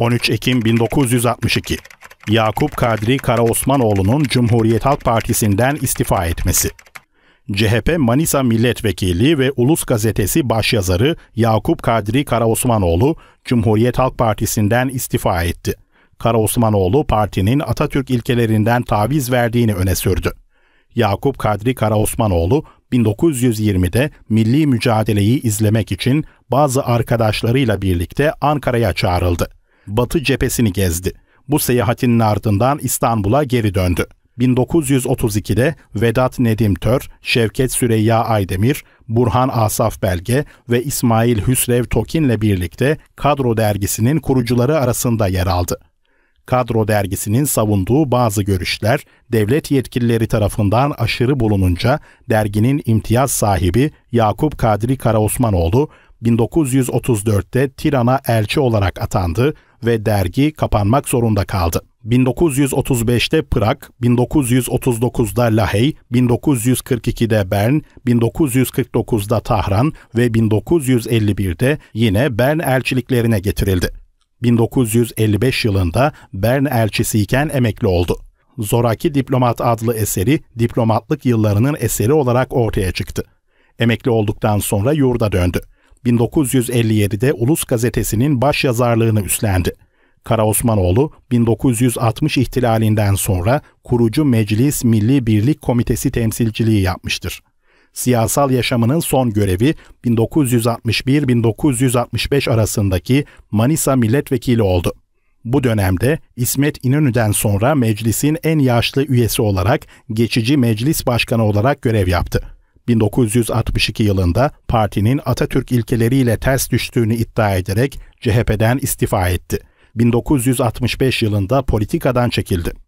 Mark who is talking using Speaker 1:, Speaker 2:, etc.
Speaker 1: 13 Ekim 1962 Yakup Kadri Karaosmanoğlu'nun Cumhuriyet Halk Partisi'nden istifa etmesi. CHP Manisa Milletvekili ve Ulus Gazetesi başyazarı Yakup Kadri Karaosmanoğlu Cumhuriyet Halk Partisi'nden istifa etti. Karaosmanoğlu partinin Atatürk ilkelerinden taviz verdiğini öne sürdü. Yakup Kadri Karaosmanoğlu 1920'de milli mücadeleyi izlemek için bazı arkadaşlarıyla birlikte Ankara'ya çağrıldı. Batı cephesini gezdi. Bu seyahatinin ardından İstanbul'a geri döndü. 1932'de Vedat Nedim Tör, Şevket Süreyya Aydemir, Burhan Asaf Belge ve İsmail Hüsrev Tokin'le birlikte Kadro dergisinin kurucuları arasında yer aldı. Kadro dergisinin savunduğu bazı görüşler devlet yetkilileri tarafından aşırı bulununca derginin imtiyaz sahibi Yakup Kadri Karaosmanoğlu 1934'te Tiran'a elçi olarak atandı ve dergi kapanmak zorunda kaldı. 1935'te Prag, 1939'da Lahey, 1942'de Bern, 1949'da Tahran ve 1951'de yine Bern elçiliklerine getirildi. 1955 yılında Bern elçisiyken emekli oldu. Zoraki Diplomat adlı eseri diplomatlık yıllarının eseri olarak ortaya çıktı. Emekli olduktan sonra yurda döndü. 1957'de Ulus Gazetesi'nin baş yazarlığını üstlendi. Kara Osmanoğlu 1960 ihtilalinden sonra kurucu Meclis Milli Birlik Komitesi temsilciliği yapmıştır. Siyasal yaşamının son görevi 1961-1965 arasındaki Manisa milletvekili oldu. Bu dönemde İsmet İnönü'den sonra meclisin en yaşlı üyesi olarak geçici meclis başkanı olarak görev yaptı. 1962 yılında partinin Atatürk ilkeleriyle ters düştüğünü iddia ederek CHP'den istifa etti. 1965 yılında politikadan çekildi.